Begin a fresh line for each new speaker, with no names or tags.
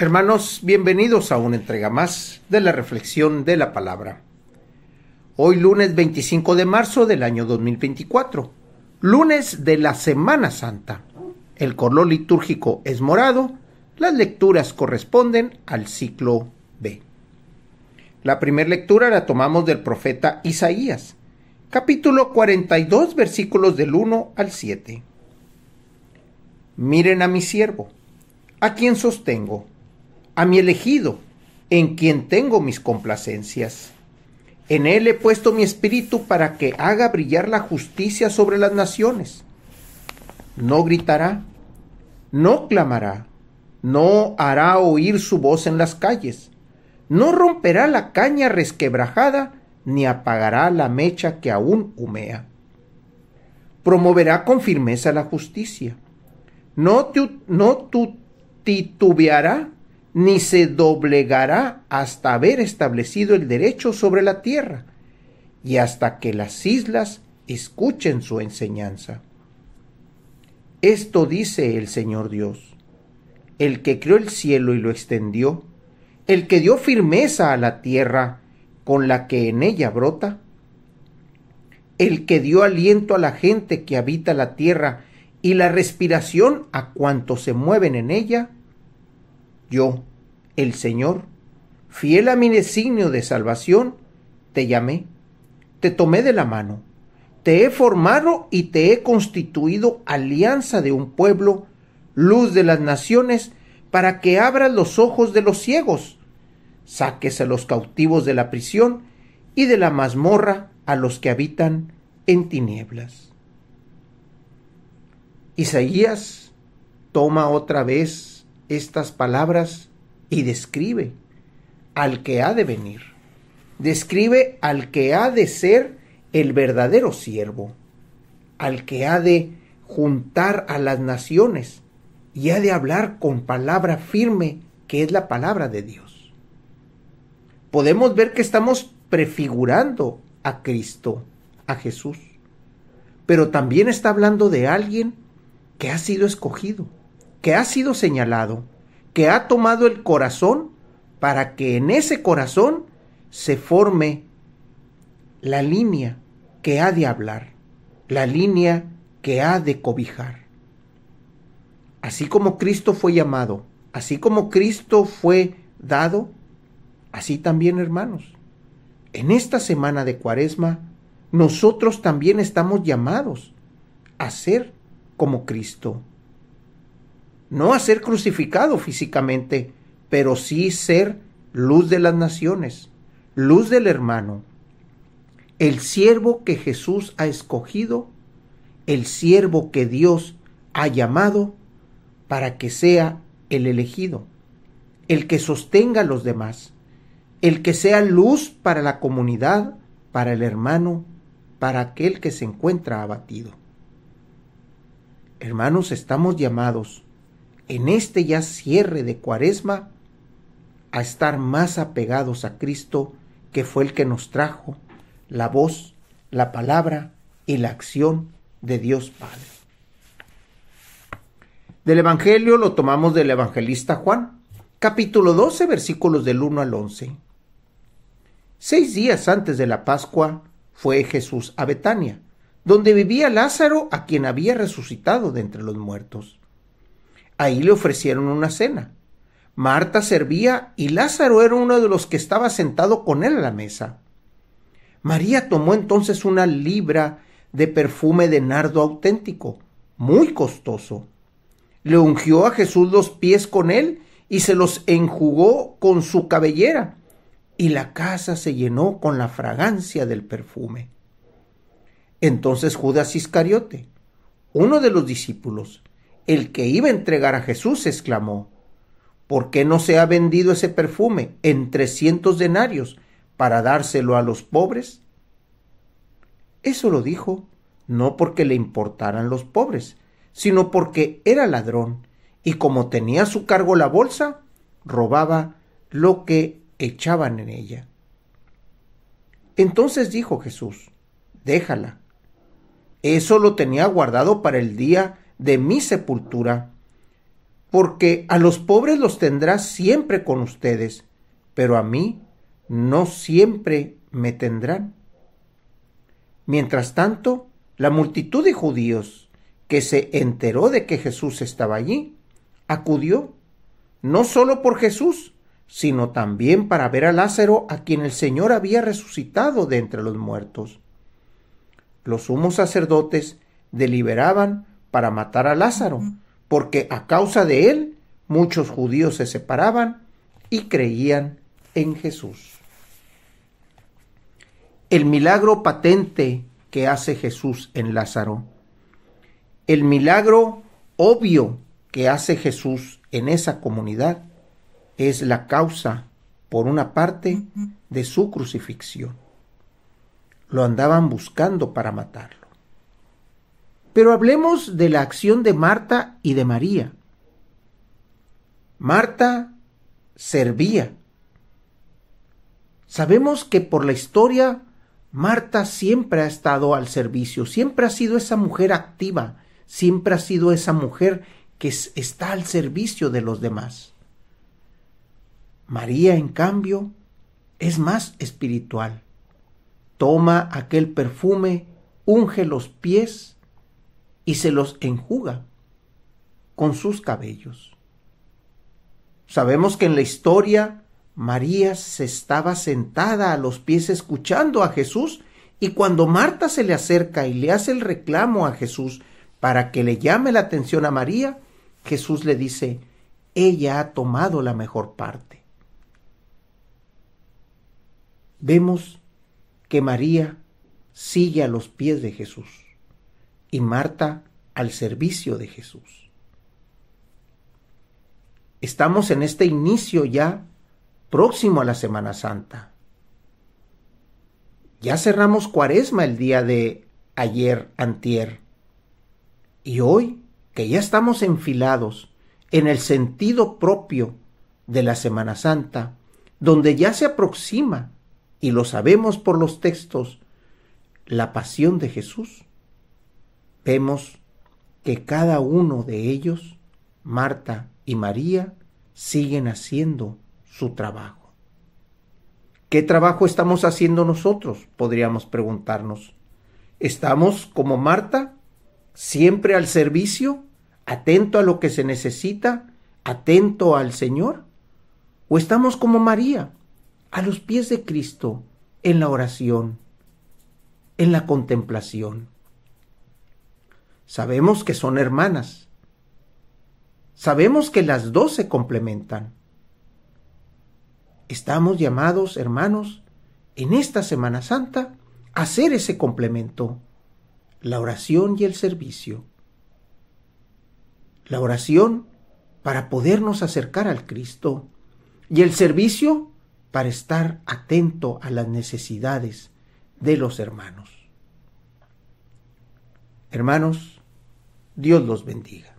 Hermanos, bienvenidos a una entrega más de la reflexión de la palabra. Hoy lunes 25 de marzo del año 2024, lunes de la Semana Santa. El color litúrgico es morado, las lecturas corresponden al ciclo B. La primera lectura la tomamos del profeta Isaías, capítulo 42, versículos del 1 al 7. Miren a mi siervo, a quien sostengo a mi elegido, en quien tengo mis complacencias. En él he puesto mi espíritu para que haga brillar la justicia sobre las naciones. No gritará, no clamará, no hará oír su voz en las calles, no romperá la caña resquebrajada, ni apagará la mecha que aún humea. Promoverá con firmeza la justicia. No, no titubeará ni se doblegará hasta haber establecido el derecho sobre la tierra, y hasta que las islas escuchen su enseñanza. Esto dice el Señor Dios, el que creó el cielo y lo extendió, el que dio firmeza a la tierra con la que en ella brota, el que dio aliento a la gente que habita la tierra y la respiración a cuantos se mueven en ella, yo, el Señor, fiel a mi designio de salvación, te llamé, te tomé de la mano, te he formado y te he constituido alianza de un pueblo, luz de las naciones, para que abras los ojos de los ciegos, saques a los cautivos de la prisión y de la mazmorra a los que habitan en tinieblas. Isaías toma otra vez estas palabras y describe al que ha de venir. Describe al que ha de ser el verdadero siervo, al que ha de juntar a las naciones y ha de hablar con palabra firme que es la palabra de Dios. Podemos ver que estamos prefigurando a Cristo, a Jesús, pero también está hablando de alguien que ha sido escogido, que ha sido señalado, que ha tomado el corazón para que en ese corazón se forme la línea que ha de hablar, la línea que ha de cobijar. Así como Cristo fue llamado, así como Cristo fue dado, así también hermanos. En esta semana de Cuaresma, nosotros también estamos llamados a ser como Cristo no a ser crucificado físicamente, pero sí ser luz de las naciones, luz del hermano, el siervo que Jesús ha escogido, el siervo que Dios ha llamado para que sea el elegido, el que sostenga a los demás, el que sea luz para la comunidad, para el hermano, para aquel que se encuentra abatido. Hermanos, estamos llamados en este ya cierre de cuaresma a estar más apegados a Cristo, que fue el que nos trajo la voz, la palabra y la acción de Dios Padre. Del Evangelio lo tomamos del evangelista Juan, capítulo 12, versículos del 1 al 11. Seis días antes de la Pascua fue Jesús a Betania, donde vivía Lázaro, a quien había resucitado de entre los muertos. Ahí le ofrecieron una cena. Marta servía y Lázaro era uno de los que estaba sentado con él a la mesa. María tomó entonces una libra de perfume de nardo auténtico, muy costoso. Le ungió a Jesús los pies con él y se los enjugó con su cabellera, y la casa se llenó con la fragancia del perfume. Entonces Judas Iscariote, uno de los discípulos, el que iba a entregar a Jesús exclamó, ¿por qué no se ha vendido ese perfume en trescientos denarios para dárselo a los pobres? Eso lo dijo no porque le importaran los pobres, sino porque era ladrón y como tenía a su cargo la bolsa, robaba lo que echaban en ella. Entonces dijo Jesús, déjala. Eso lo tenía guardado para el día de mi sepultura, porque a los pobres los tendrá siempre con ustedes, pero a mí no siempre me tendrán. Mientras tanto, la multitud de judíos que se enteró de que Jesús estaba allí, acudió, no solo por Jesús, sino también para ver a Lázaro, a quien el Señor había resucitado de entre los muertos. Los sumos sacerdotes deliberaban para matar a Lázaro, porque a causa de él muchos judíos se separaban y creían en Jesús. El milagro patente que hace Jesús en Lázaro, el milagro obvio que hace Jesús en esa comunidad, es la causa, por una parte, de su crucifixión. Lo andaban buscando para matarlo. Pero hablemos de la acción de Marta y de María. Marta servía. Sabemos que por la historia Marta siempre ha estado al servicio, siempre ha sido esa mujer activa, siempre ha sido esa mujer que está al servicio de los demás. María, en cambio, es más espiritual. Toma aquel perfume, unge los pies y se los enjuga con sus cabellos. Sabemos que en la historia María se estaba sentada a los pies escuchando a Jesús y cuando Marta se le acerca y le hace el reclamo a Jesús para que le llame la atención a María, Jesús le dice, ella ha tomado la mejor parte. Vemos que María sigue a los pies de Jesús y Marta al servicio de Jesús. Estamos en este inicio ya próximo a la Semana Santa. Ya cerramos cuaresma el día de ayer, antier. Y hoy, que ya estamos enfilados en el sentido propio de la Semana Santa, donde ya se aproxima, y lo sabemos por los textos, la pasión de Jesús vemos que cada uno de ellos, Marta y María, siguen haciendo su trabajo. ¿Qué trabajo estamos haciendo nosotros? Podríamos preguntarnos. ¿Estamos como Marta, siempre al servicio, atento a lo que se necesita, atento al Señor? ¿O estamos como María, a los pies de Cristo, en la oración, en la contemplación? Sabemos que son hermanas. Sabemos que las dos se complementan. Estamos llamados, hermanos, en esta Semana Santa a hacer ese complemento, la oración y el servicio. La oración para podernos acercar al Cristo y el servicio para estar atento a las necesidades de los hermanos. Hermanos, Dios los bendiga.